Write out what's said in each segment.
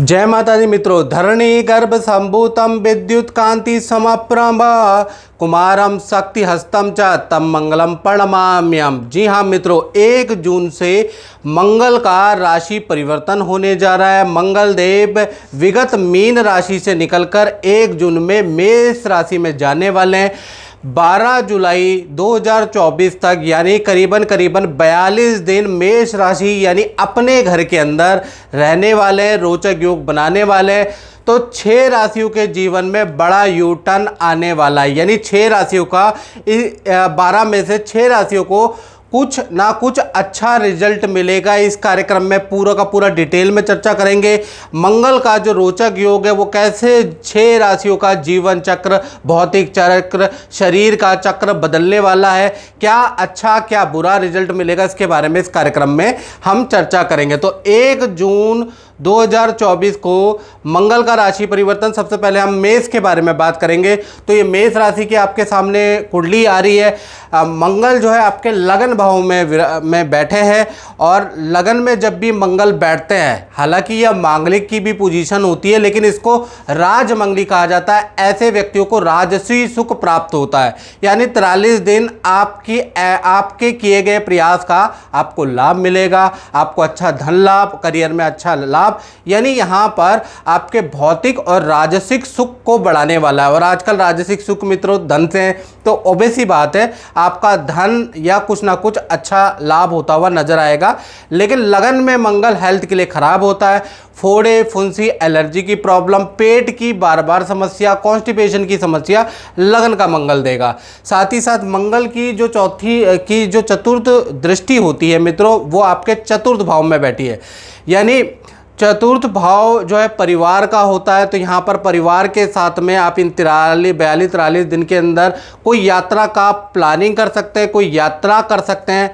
माता दी मित्रों धरणी गर्भ संभूतम विद्युत कांति સમાપ્રભ कुमारम शक्ति हस्तम च तम मंगलम प्रणमाम्यम जी हाँ मित्रों एक जून से मंगल का राशि परिवर्तन होने जा रहा है मंगल देव विगत मीन राशि से निकलकर एक जून में मेष राशि में जाने वाले हैं 12 जुलाई 2024 तक यानी करीबन करीबन 42 दिन मेष राशि यानी अपने घर के अंदर रहने वाले हैं रोचक योग बनाने वाले हैं तो छः राशियों के जीवन में बड़ा यू टर्न आने वाला है यानी छः राशियों का बारह में से छः राशियों को कुछ ना कुछ अच्छा रिजल्ट मिलेगा इस कार्यक्रम में पूरा का पूरा डिटेल में चर्चा करेंगे मंगल का जो रोचक योग है वो कैसे छह राशियों का जीवन चक्र भौतिक चक्र शरीर का चक्र बदलने वाला है क्या अच्छा क्या बुरा रिजल्ट मिलेगा इसके बारे में इस कार्यक्रम में हम चर्चा करेंगे तो एक जून 2024 को मंगल का राशि परिवर्तन सबसे पहले हम मेष के बारे में बात करेंगे तो ये मेष राशि की आपके सामने कुंडली आ रही है आ, मंगल जो है आपके लगन भाव में में बैठे हैं और लगन में जब भी मंगल बैठते हैं हालांकि यह मांगलिक की भी पोजीशन होती है लेकिन इसको राजमंगली कहा जाता है ऐसे व्यक्तियों को राजसी सुख प्राप्त होता है यानी तिरालीस दिन आपकी आपके किए गए प्रयास का आपको लाभ मिलेगा आपको अच्छा धन लाभ करियर में अच्छा लाभ लाभ यानी यहाँ पर आपके भौतिक और राजसिक सुख को बढ़ाने वाला है और आजकल राजसिक सुख मित्रों धन से हैं तो ओबेसी बात है आपका धन या कुछ ना कुछ अच्छा लाभ होता हुआ नजर आएगा लेकिन लगन में मंगल हेल्थ के लिए ख़राब होता है फोड़े फुंसी एलर्जी की प्रॉब्लम पेट की बार बार समस्या कॉन्स्टिपेशन की समस्या लगन का मंगल देगा साथ ही साथ मंगल की जो चौथी की जो चतुर्थ दृष्टि होती है मित्रों वो आपके चतुर्थ भाव में बैठी है यानी चतुर्थ भाव जो है परिवार का होता है तो यहाँ पर परिवार के साथ में आप इन तिरालीस बयालीस तिरालीस दिन के अंदर कोई यात्रा का प्लानिंग कर सकते हैं कोई यात्रा कर सकते हैं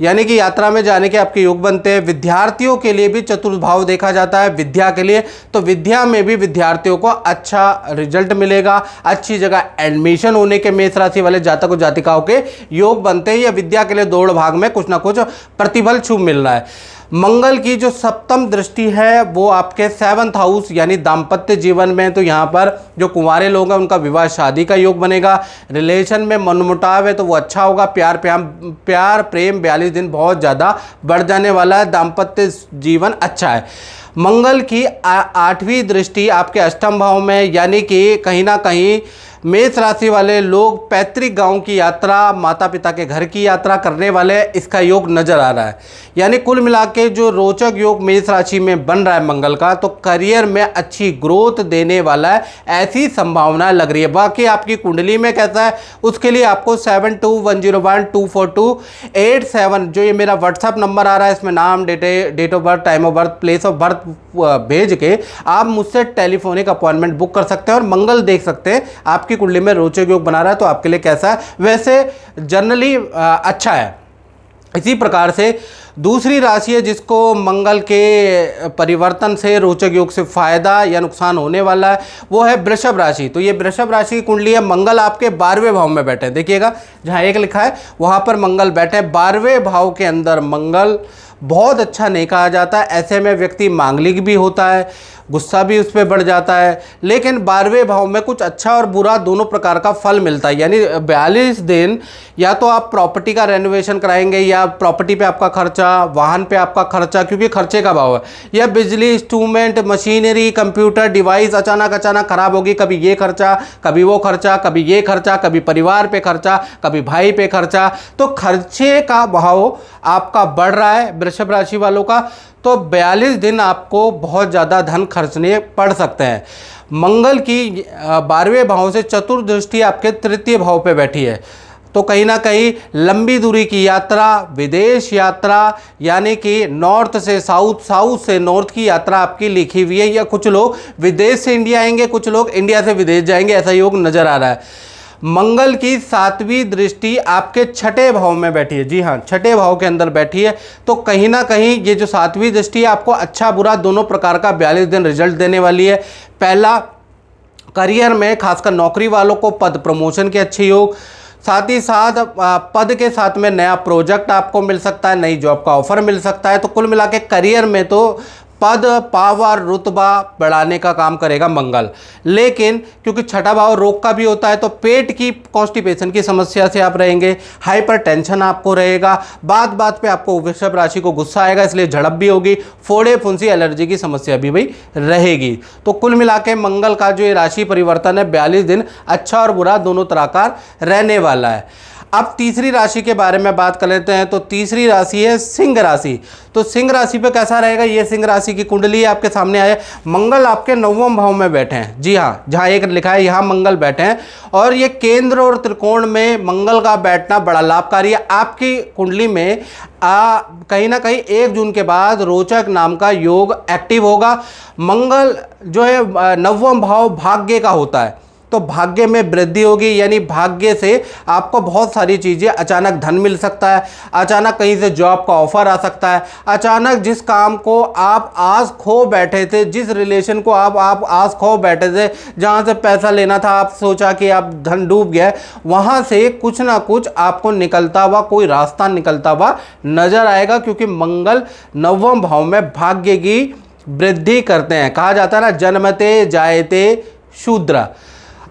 यानी कि यात्रा में जाने के आपके योग बनते हैं विद्यार्थियों के लिए भी चतुर्थ भाव देखा जाता है विद्या के लिए तो विद्या में भी विद्यार्थियों को अच्छा रिजल्ट मिलेगा अच्छी जगह एडमिशन होने के मेष राशि वाले जातक और जातिकाओं के योग बनते हैं या विद्या के लिए दौड़ भाग में कुछ ना कुछ प्रतिफल छू मिल रहा है मंगल की जो सप्तम दृष्टि है वो आपके सेवंथ हाउस यानी दाम्पत्य जीवन में तो यहाँ पर जो कुंवारे लोग हैं उनका विवाह शादी का योग बनेगा रिलेशन में मनमुटाव है तो वो अच्छा होगा प्यार प्याम प्यार प्रेम बयालीस दिन बहुत ज़्यादा बढ़ जाने वाला है दाम्पत्य जीवन अच्छा है मंगल की आठवीं दृष्टि आपके अष्टम भाव में यानी कि कहीं ना कहीं मेष राशि वाले लोग पैतृक गांव की यात्रा माता पिता के घर की यात्रा करने वाले इसका योग नज़र आ रहा है यानी कुल मिला के जो रोचक योग मेष राशि में बन रहा है मंगल का तो करियर में अच्छी ग्रोथ देने वाला है ऐसी संभावना लग रही है बाकी आपकी कुंडली में कैसा है उसके लिए आपको seven two one zero one two four two eight seven जो ये मेरा व्हाट्सअप नंबर आ रहा है इसमें नाम date date of birth time of birth place of birth भेज के आप मुझसे टेलीफोनिक अपॉइंटमेंट बुक कर सकते हैं और मंगल देख सकते हैं आपकी आपकी कुंडली में रोचक योग बना रहा है तो आपके लिए कैसा है वैसे जनरली अच्छा है इसी प्रकार से दूसरी राशि है जिसको मंगल के परिवर्तन से रोचक योग से फायदा या नुकसान होने वाला है वो है वृषभ राशि तो ये वृषभ राशि की कुंडली है मंगल आपके बारहवें भाव में बैठे हैं देखिएगा जहाँ एक लिखा है वहाँ पर मंगल बैठे हैं बारहवें भाव के अंदर मंगल बहुत अच्छा नहीं कहा जाता ऐसे में व्यक्ति मांगलिक भी होता है गुस्सा भी उस पर बढ़ जाता है लेकिन बारहवें भाव में कुछ अच्छा और बुरा दोनों प्रकार का फल मिलता है यानी बयालीस दिन या तो आप प्रॉपर्टी का रेनोवेशन कराएंगे या प्रॉपर्टी पे आपका खर्चा वाहन पे आपका खर्चा क्योंकि खर्चे का भाव है या बिजली इंस्ट्रूमेंट मशीनरी कंप्यूटर डिवाइस अचानक अचानक खराब होगी कभी ये खर्चा कभी वो खर्चा कभी ये खर्चा कभी परिवार पर खर्चा कभी भाई पर खर्चा तो खर्चे का भाव आपका बढ़ रहा है वृषभ राशि वालों का तो 42 दिन आपको बहुत ज़्यादा धन खर्चने पड़ सकते हैं मंगल की बारहवें भाव से चतुर्दृष्टि आपके तृतीय भाव पे बैठी है तो कहीं ना कहीं लंबी दूरी की यात्रा विदेश यात्रा यानी कि नॉर्थ से साउथ साउथ से नॉर्थ की यात्रा आपकी लिखी हुई है या कुछ लोग विदेश से इंडिया आएंगे कुछ लोग इंडिया से विदेश जाएंगे ऐसा योग नज़र आ रहा है मंगल की सातवीं दृष्टि आपके छठे भाव में बैठी है जी हाँ छठे भाव के अंदर बैठी है तो कहीं ना कहीं ये जो सातवीं दृष्टि है आपको अच्छा बुरा दोनों प्रकार का बयालीस दिन रिजल्ट देने वाली है पहला करियर में खासकर नौकरी वालों को पद प्रमोशन के अच्छे योग साथ ही साथ पद के साथ में नया प्रोजेक्ट आपको मिल सकता है नई जॉब का ऑफर मिल सकता है तो कुल मिला के करियर में तो पद पावर रुतबा बढ़ाने का काम करेगा मंगल लेकिन क्योंकि छठा भाव रोग का भी होता है तो पेट की कॉन्स्टिपेशन की समस्या से आप रहेंगे हाइपरटेंशन आपको रहेगा बात बात पे आपको वृषभ राशि को गुस्सा आएगा इसलिए झड़प भी होगी फोड़े फुंसी एलर्जी की समस्या भी भाई रहेगी तो कुल मिला मंगल का जो ये राशि परिवर्तन है बयालीस दिन अच्छा और बुरा दोनों तरह का रहने वाला है अब तीसरी राशि के बारे में बात कर लेते हैं तो तीसरी राशि है सिंह राशि तो सिंह राशि पे कैसा रहेगा ये सिंह राशि की कुंडली आपके सामने आए मंगल आपके नवम भाव में बैठे हैं जी हाँ जहाँ एक लिखा है यहाँ मंगल बैठे हैं और ये केंद्र और त्रिकोण में मंगल का बैठना बड़ा लाभकारी है आपकी कुंडली में आ, कहीं ना कहीं एक जून के बाद रोचक नाम का योग एक्टिव होगा मंगल जो है नवम भाव भाग्य का होता है तो भाग्य में वृद्धि होगी यानी भाग्य से आपको बहुत सारी चीज़ें अचानक धन मिल सकता है अचानक कहीं से जॉब का ऑफर आ सकता है अचानक जिस काम को आप आज खो बैठे थे जिस रिलेशन को आप आप आज खो बैठे थे जहाँ से पैसा लेना था आप सोचा कि आप धन डूब गया वहाँ से कुछ ना कुछ आपको निकलता हुआ कोई रास्ता निकलता हुआ नजर आएगा क्योंकि मंगल नवम भाव में भाग्य की वृद्धि करते हैं कहा जाता है ना जन्मते जायते शूद्र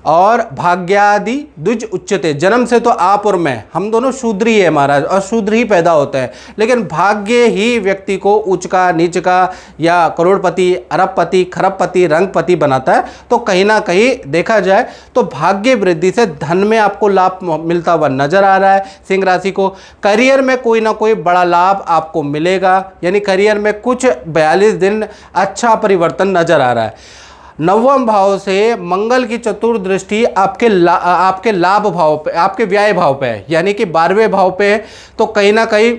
और भाग्यादि दुज उच्चते जन्म से तो आप और मैं हम दोनों शूद्र ही है महाराज और शूद्र ही पैदा होता है लेकिन भाग्य ही व्यक्ति को उच्च का नीच का या करोड़पति अरबपति खरबपति रंगपति बनाता है तो कहीं ना कहीं देखा जाए तो भाग्य वृद्धि से धन में आपको लाभ मिलता हुआ नजर आ रहा है सिंह राशि को करियर में कोई ना कोई बड़ा लाभ आपको मिलेगा यानी करियर में कुछ बयालीस दिन अच्छा परिवर्तन नजर आ रहा है नवम भाव से मंगल की चतुर दृष्टि आपके ला, आपके लाभ भाव पे आपके व्यय भाव पे है यानी कि बारहवें भाव पे है तो कहीं ना कहीं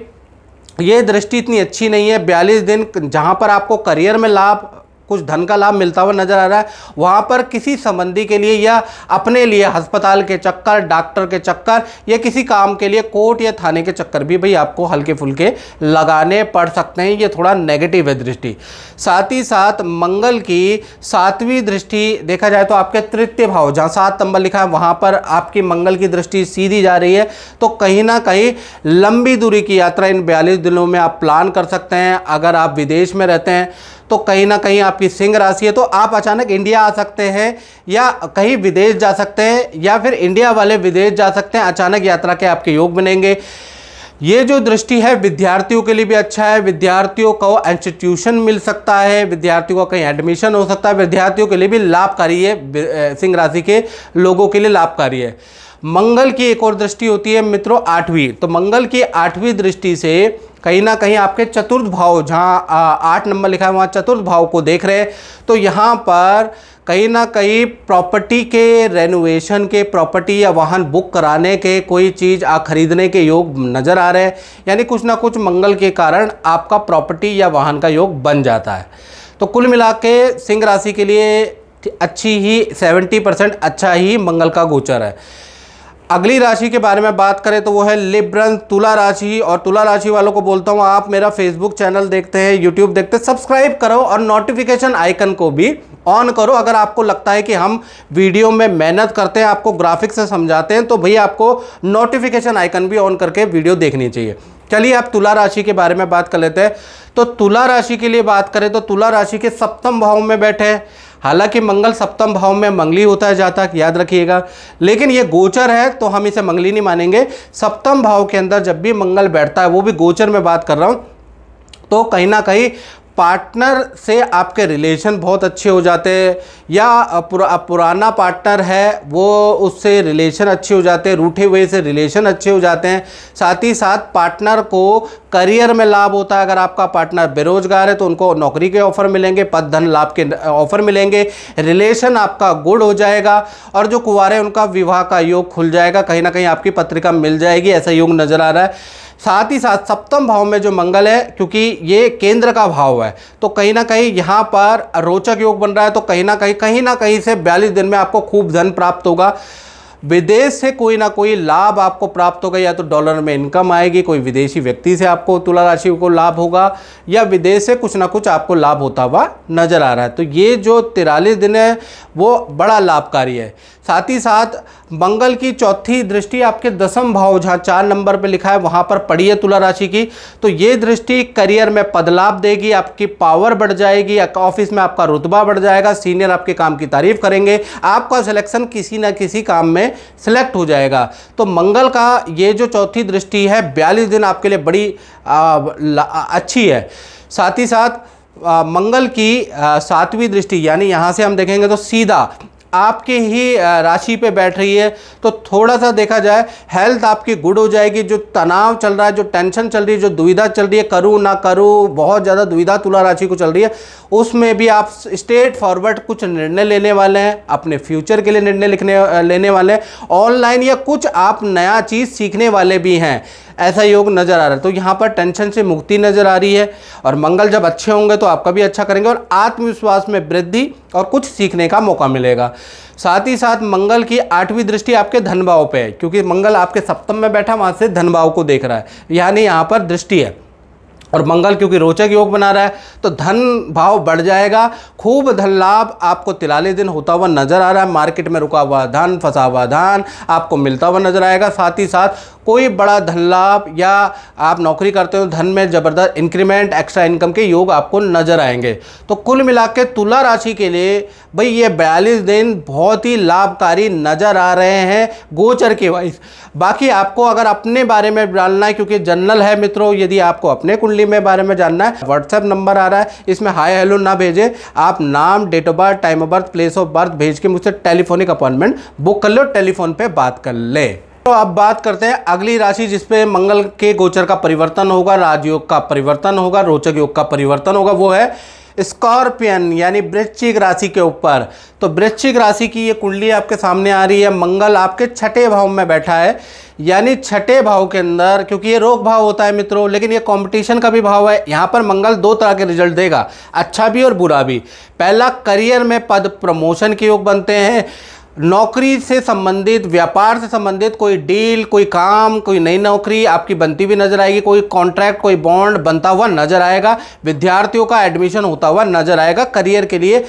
ये दृष्टि इतनी अच्छी नहीं है बयालीस दिन जहाँ पर आपको करियर में लाभ कुछ धन का लाभ मिलता हुआ नजर आ रहा है वहाँ पर किसी संबंधी के लिए या अपने लिए अस्पताल के चक्कर डॉक्टर के चक्कर या किसी काम के लिए कोर्ट या थाने के चक्कर भी भाई आपको हल्के फुल्के लगाने पड़ सकते हैं ये थोड़ा नेगेटिव है दृष्टि साथ ही साथ मंगल की सातवीं दृष्टि देखा जाए तो आपके तृतीय भाव जहाँ सात नंबर लिखा है वहाँ पर आपकी मंगल की दृष्टि सीधी जा रही है तो कहीं ना कहीं लंबी दूरी की यात्रा इन बयालीस दिनों में आप प्लान कर सकते हैं अगर आप विदेश में रहते हैं तो कहीं ना कहीं आपकी सिंह राशि है तो आप अचानक इंडिया आ सकते हैं या कहीं विदेश जा सकते हैं या फिर इंडिया वाले विदेश जा सकते हैं अचानक यात्रा के आपके योग बनेंगे ये जो दृष्टि है विद्यार्थियों के लिए भी अच्छा है विद्यार्थियों को इंस्टीट्यूशन मिल सकता है विद्यार्थियों का कहीं एडमिशन हो सकता है विद्यार्थियों के लिए भी लाभकारी है सिंह राशि के लोगों के लिए लाभकारी है मंगल की एक और दृष्टि होती है मित्रों आठवीं तो मंगल की आठवीं दृष्टि से कहीं ना कहीं आपके चतुर्थ भाव जहाँ आठ नंबर लिखा है वहाँ चतुर्थ भाव को देख रहे हैं तो यहाँ पर कहीं ना कहीं प्रॉपर्टी के रेनोवेशन के प्रॉपर्टी या वाहन बुक कराने के कोई चीज़ आ खरीदने के योग नज़र आ रहे हैं यानी कुछ ना कुछ मंगल के कारण आपका प्रॉपर्टी या वाहन का योग बन जाता है तो कुल मिला के सिंह राशि के लिए अच्छी ही सेवेंटी परसेंट अच्छा ही मंगल का गोचर है अगली राशि के बारे में बात करें तो वो है लिब्रन तुला राशि और तुला राशि वालों को बोलता हूँ आप मेरा फेसबुक चैनल देखते हैं यूट्यूब देखते हैं सब्सक्राइब करो और नोटिफिकेशन आइकन को भी ऑन करो अगर आपको लगता है कि हम वीडियो में मेहनत करते हैं आपको ग्राफिक से समझाते हैं तो भैया आपको नोटिफिकेशन आइकन भी ऑन करके वीडियो देखनी चाहिए चलिए आप तुला राशि के बारे में बात कर लेते हैं तो तुला राशि के लिए बात करें तो तुला राशि के सप्तम भाव में बैठे हैं हालांकि मंगल सप्तम भाव में मंगली होता है जातक याद रखिएगा लेकिन ये गोचर है तो हम इसे मंगली नहीं मानेंगे सप्तम भाव के अंदर जब भी मंगल बैठता है वो भी गोचर में बात कर रहा हूँ तो कहीं ना कहीं पार्टनर से आपके रिलेशन बहुत अच्छे हो जाते हैं या पुरा, पुराना पार्टनर है वो उससे रिलेशन अच्छे हो जाते हैं रूठे हुए से रिलेशन अच्छे हो जाते हैं साथ ही साथ पार्टनर को करियर में लाभ होता है अगर आपका पार्टनर बेरोजगार है तो उनको नौकरी के ऑफ़र मिलेंगे पद धन लाभ के ऑफ़र मिलेंगे रिलेशन आपका गुड हो जाएगा और जो है उनका विवाह का योग खुल जाएगा कहीं ना कहीं आपकी पत्रिका मिल जाएगी ऐसा योग नज़र आ रहा है साथ ही साथ सप्तम भाव में जो मंगल है क्योंकि ये केंद्र का भाव है तो कहीं ना कहीं यहाँ पर रोचक योग बन रहा है तो कहीं ना कहीं कहीं ना कहीं से बयालीस दिन में आपको खूब धन प्राप्त होगा विदेश से कोई ना कोई लाभ आपको प्राप्त होगा या तो डॉलर में इनकम आएगी कोई विदेशी व्यक्ति से आपको तुला राशि को लाभ होगा या विदेश से कुछ ना कुछ आपको लाभ होता हुआ नजर आ रहा है तो ये जो तिरालीस दिन है वो बड़ा लाभकारी है साथ ही साथ मंगल की चौथी दृष्टि आपके दसम भाव जहाँ चार नंबर पे लिखा है वहाँ पर पड़ी है तुला राशि की तो ये दृष्टि करियर में बदलाव देगी आपकी पावर बढ़ जाएगी ऑफिस में आपका रुतबा बढ़ जाएगा सीनियर आपके काम की तारीफ करेंगे आपका सिलेक्शन किसी ना किसी काम में सिलेक्ट हो जाएगा तो मंगल का ये जो चौथी दृष्टि है बयालीस दिन आपके लिए बड़ी आ, आ, अच्छी है साथ ही साथ आ, मंगल की सातवीं दृष्टि यानी यहाँ से हम देखेंगे तो सीधा आपके ही राशि पे बैठ रही है तो थोड़ा सा देखा जाए हेल्थ आपकी गुड हो जाएगी जो तनाव चल रहा है जो टेंशन चल रही है जो दुविधा चल रही है करूँ ना करूँ बहुत ज़्यादा दुविधा तुला राशि को चल रही है उसमें भी आप स्ट्रेट फॉरवर्ड कुछ निर्णय लेने वाले हैं अपने फ्यूचर के लिए निर्णय लिखने लेने वाले हैं ऑनलाइन या कुछ आप नया चीज़ सीखने वाले भी हैं ऐसा योग नज़र आ रहा है तो यहाँ पर टेंशन से मुक्ति नज़र आ रही है और मंगल जब अच्छे होंगे तो आपका भी अच्छा करेंगे और आत्मविश्वास में वृद्धि और कुछ सीखने का मौका मिलेगा साथ ही साथ मंगल की आठवीं दृष्टि आपके धनभाव पर है क्योंकि मंगल आपके सप्तम में बैठा वहाँ से धनभाव को देख रहा है यानी यहाँ पर दृष्टि है और मंगल क्योंकि रोचक योग बना रहा है तो धन भाव बढ़ जाएगा खूब धन लाभ आपको तिलाले दिन होता हुआ नजर आ रहा है मार्केट में रुका हुआ धन फंसा हुआ धन आपको मिलता हुआ नजर आएगा साथ ही साथ कोई बड़ा धन लाभ या आप नौकरी करते हो धन में ज़बरदस्त इंक्रीमेंट एक्स्ट्रा इनकम के योग आपको नज़र आएंगे तो कुल मिला के तुला राशि के लिए भाई ये बयालीस दिन बहुत ही लाभकारी नज़र आ रहे हैं गोचर के वाइज बाकी आपको अगर अपने बारे में जानना है क्योंकि जनरल है मित्रों यदि आपको अपने कुंडली में बारे में जानना है व्हाट्सएप नंबर आ रहा है इसमें हाय हेलो ना भेजें आप नाम date of birth time of birth place of birth भेज के मुझसे टेलीफोनिक अपॉइंटमेंट बुक कर लो टेलीफोन पे बात कर ले तो अब बात करते हैं अगली राशि जिसपे मंगल के गोचर का परिवर्तन होगा राजयोग का परिवर्तन होगा रोचक योग का परिवर्तन होगा वो है स्कॉर्पियन यानी वृश्चिक राशि के ऊपर तो वृश्चिक राशि की ये कुंडली आपके सामने आ रही है मंगल आपके छठे भाव में बैठा है यानी छठे भाव के अंदर क्योंकि ये रोग भाव होता है मित्रों लेकिन ये कंपटीशन का भी भाव है यहाँ पर मंगल दो तरह के रिजल्ट देगा अच्छा भी और बुरा भी पहला करियर में पद प्रमोशन के योग बनते हैं नौकरी से संबंधित व्यापार से संबंधित कोई डील कोई काम कोई नई नौकरी आपकी बनती हुई नजर आएगी कोई कॉन्ट्रैक्ट कोई बॉन्ड बनता हुआ नजर आएगा विद्यार्थियों का एडमिशन होता हुआ नजर आएगा करियर के लिए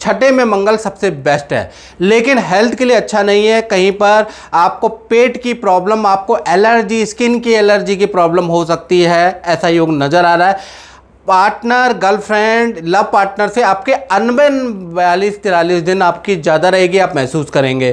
छठे में मंगल सबसे बेस्ट है लेकिन हेल्थ के लिए अच्छा नहीं है कहीं पर आपको पेट की प्रॉब्लम आपको एलर्जी स्किन की एलर्जी की प्रॉब्लम हो सकती है ऐसा योग नज़र आ रहा है पार्टनर गर्लफ्रेंड लव पार्टनर से आपके अनबन बयालीस तिरालीस दिन आपकी ज़्यादा रहेगी आप महसूस करेंगे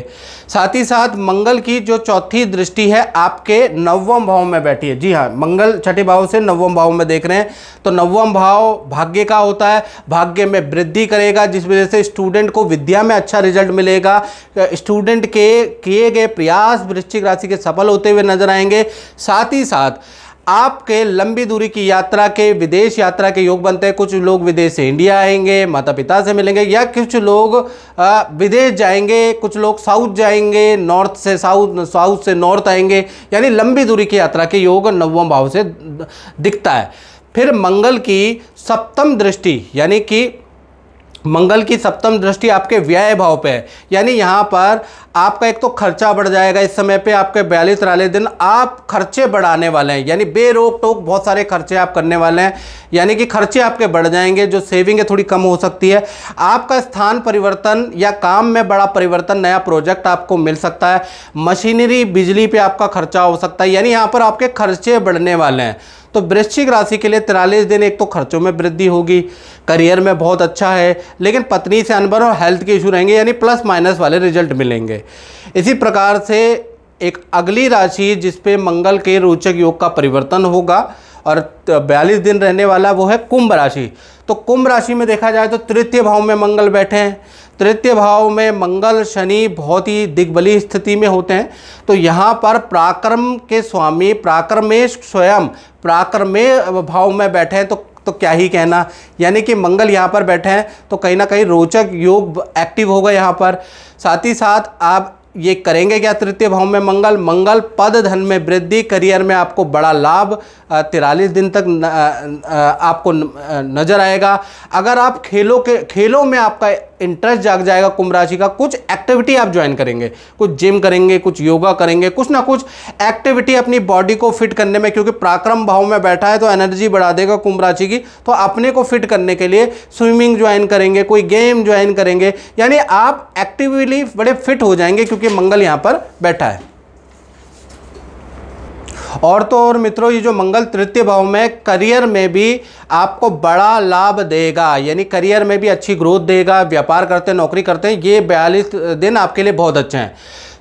साथ ही साथ मंगल की जो चौथी दृष्टि है आपके नवम भाव में बैठी है जी हाँ मंगल छठे भाव से नवम भाव में देख रहे हैं तो नवम भाव भाग्य का होता है भाग्य में वृद्धि करेगा जिस वजह से स्टूडेंट को विद्या में अच्छा रिजल्ट मिलेगा स्टूडेंट के किए गए प्रयास वृश्चिक राशि के सफल होते हुए नजर आएंगे साथ ही साथ आपके लंबी दूरी की यात्रा के विदेश यात्रा के योग बनते हैं कुछ लोग विदेश से इंडिया आएंगे माता पिता से मिलेंगे या कुछ लोग विदेश जाएंगे कुछ लोग साउथ जाएंगे नॉर्थ से साउथ साउथ से नॉर्थ आएंगे यानी लंबी दूरी की यात्रा के योग नवम भाव से दिखता है फिर मंगल की सप्तम दृष्टि यानी कि मंगल की सप्तम दृष्टि आपके व्यय भाव पे है यानी यहाँ पर आपका एक तो खर्चा बढ़ जाएगा इस समय पे आपके बयालीस वाले दिन आप खर्चे बढ़ाने वाले हैं यानी बेरोक टोक बहुत सारे खर्चे आप करने वाले हैं यानी कि खर्चे आपके बढ़ जाएंगे जो सेविंग है थोड़ी कम हो सकती है आपका स्थान परिवर्तन या काम में बड़ा परिवर्तन नया प्रोजेक्ट आपको मिल सकता है मशीनरी बिजली पर आपका खर्चा हो सकता है यानी यहाँ पर आपके खर्चे बढ़ने वाले हैं तो वृश्चिक राशि के लिए तिरालीस दिन एक तो खर्चों में वृद्धि होगी करियर में बहुत अच्छा है लेकिन पत्नी से अनबन और हेल्थ के इशू रहेंगे यानी प्लस माइनस वाले रिजल्ट मिलेंगे इसी प्रकार से एक अगली राशि जिसपे मंगल के रोचक योग का परिवर्तन होगा और बयालीस दिन रहने वाला वो है कुंभ राशि तो कुंभ राशि में देखा जाए तो तृतीय भाव में मंगल बैठे हैं तृतीय भाव में मंगल शनि बहुत ही दिग्बली स्थिति में होते हैं तो यहाँ पर प्राक्रम के स्वामी प्राक्रमेश स्वयं प्राक्रमे भाव में बैठे हैं तो तो क्या ही कहना यानी कि मंगल यहाँ पर बैठे हैं तो कहीं ना कहीं रोचक योग एक्टिव होगा यहाँ पर साथ ही साथ आप ये करेंगे क्या तृतीय भाव में मंगल मंगल पद धन में वृद्धि करियर में आपको बड़ा लाभ तिरालीस दिन तक न, आपको नजर आएगा अगर आप खेलों के खेलों में आपका इंटरेस्ट जाग जाएगा कुंभ राशि का कुछ एक्टिविटी आप ज्वाइन करेंगे कुछ जिम करेंगे कुछ योगा करेंगे कुछ ना कुछ एक्टिविटी अपनी बॉडी को फिट करने में क्योंकि पराक्रम भाव में बैठा है तो एनर्जी बढ़ा देगा कुंभ राशि की तो अपने को फिट करने के लिए स्विमिंग ज्वाइन करेंगे कोई गेम ज्वाइन करेंगे यानी आप एक्टिवली बड़े फिट हो जाएंगे क्योंकि मंगल यहाँ पर बैठा है और तो और मित्रों ये जो मंगल तृतीय भाव में करियर में भी आपको बड़ा लाभ देगा यानी करियर में भी अच्छी ग्रोथ देगा व्यापार करते हैं नौकरी करते हैं ये बयालीस दिन आपके लिए बहुत अच्छे हैं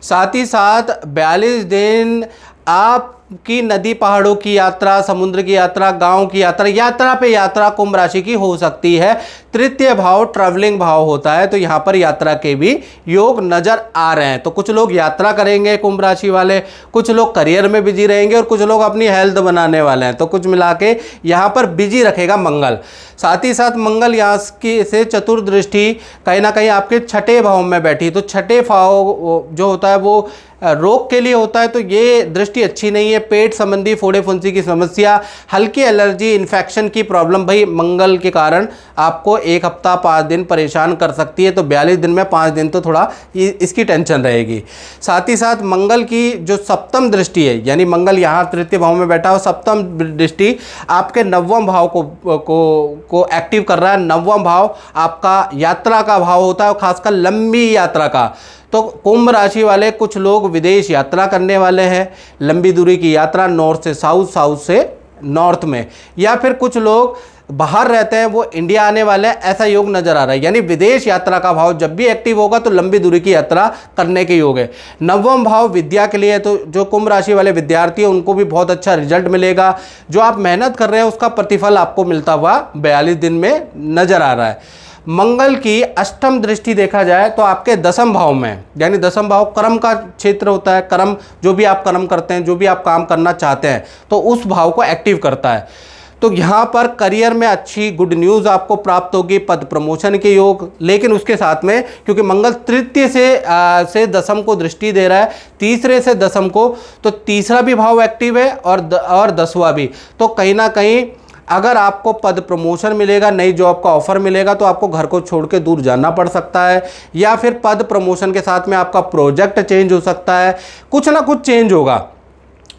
साथ ही साथ बयालीस दिन आप की नदी पहाड़ों की यात्रा समुद्र की यात्रा गांव की यात्रा यात्रा पे यात्रा कुंभ राशि की हो सकती है तृतीय भाव ट्रैवलिंग भाव होता है तो यहाँ पर यात्रा के भी योग नज़र आ रहे हैं तो कुछ लोग यात्रा करेंगे कुंभ राशि वाले कुछ लोग करियर में बिजी रहेंगे और कुछ लोग अपनी हेल्थ बनाने वाले हैं तो कुछ मिला के यहाँ पर बिजी रखेगा मंगल साथ ही साथ मंगल यहाँ की से चतुर्दृष्टि कहीं ना कहीं आपके छठे भाव में बैठी तो छठे भाव जो होता है वो रोग के लिए होता है तो ये दृष्टि अच्छी नहीं है पेट संबंधी फोड़े फुंसी की समस्या हल्की एलर्जी इन्फेक्शन की प्रॉब्लम भाई मंगल के कारण आपको एक हफ्ता पाँच दिन परेशान कर सकती है तो बयालीस दिन में पाँच दिन तो थोड़ा इसकी टेंशन रहेगी साथ ही साथ मंगल की जो सप्तम दृष्टि है यानी मंगल यहाँ तृतीय भाव में बैठा हो सप्तम दृष्टि आपके नवम भाव को को को एक्टिव कर रहा है नवम भाव आपका यात्रा का भाव होता है खासकर लंबी यात्रा का तो कुंभ राशि वाले कुछ लोग विदेश यात्रा करने वाले हैं लंबी दूरी की यात्रा नॉर्थ से साउथ साउथ से नॉर्थ में या फिर कुछ लोग बाहर रहते हैं वो इंडिया आने वाले हैं ऐसा योग नजर आ रहा है यानी विदेश यात्रा का भाव जब भी एक्टिव होगा तो लंबी दूरी की यात्रा करने के योग है नवम भाव विद्या के लिए तो जो कुंभ राशि वाले विद्यार्थी हैं उनको भी बहुत अच्छा रिजल्ट मिलेगा जो आप मेहनत कर रहे हैं उसका प्रतिफल आपको मिलता हुआ बयालीस दिन में नजर आ रहा है मंगल की अष्टम दृष्टि देखा जाए तो आपके दसम भाव में यानी दसम भाव कर्म का क्षेत्र होता है कर्म जो भी आप कर्म करते हैं जो भी आप काम करना चाहते हैं तो उस भाव को एक्टिव करता है तो यहाँ पर करियर में अच्छी गुड न्यूज़ आपको प्राप्त होगी पद प्रमोशन के योग लेकिन उसके साथ में क्योंकि मंगल तृतीय से आ, से दसम को दृष्टि दे रहा है तीसरे से दसम को तो तीसरा भी भाव एक्टिव है और द, और दसवा भी तो कहीं ना कहीं अगर आपको पद प्रमोशन मिलेगा नई जॉब का ऑफर मिलेगा तो आपको घर को छोड़ के दूर जाना पड़ सकता है या फिर पद प्रमोशन के साथ में आपका प्रोजेक्ट चेंज हो सकता है कुछ ना कुछ चेंज होगा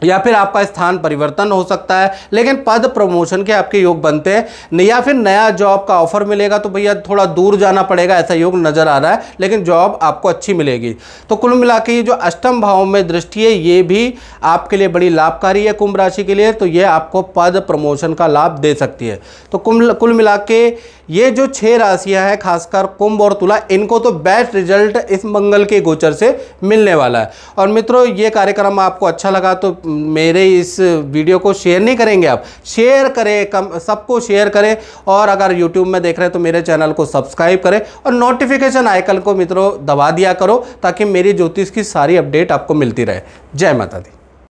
या फिर आपका स्थान परिवर्तन हो सकता है लेकिन पद प्रमोशन के आपके योग बनते हैं या फिर नया जॉब का ऑफर मिलेगा तो भैया थोड़ा दूर जाना पड़ेगा ऐसा योग नज़र आ रहा है लेकिन जॉब आपको अच्छी मिलेगी तो कुल मिला के ये जो अष्टम भाव में दृष्टि है ये भी आपके लिए बड़ी लाभकारी है कुंभ राशि के लिए तो ये आपको पद प्रमोशन का लाभ दे सकती है तो कुंभ कुल मिला के ये जो छः राशियाँ हैं खासकर कुंभ और तुला इनको तो बेस्ट रिजल्ट इस मंगल के गोचर से मिलने वाला है और मित्रों ये कार्यक्रम आपको अच्छा लगा तो मेरे इस वीडियो को शेयर नहीं करेंगे आप शेयर करें कम सबको शेयर करें और अगर यूट्यूब में देख रहे हैं तो मेरे चैनल को सब्सक्राइब करें और नोटिफिकेशन आइकन को मित्रों दबा दिया करो ताकि मेरी ज्योतिष की सारी अपडेट आपको मिलती रहे जय माता दी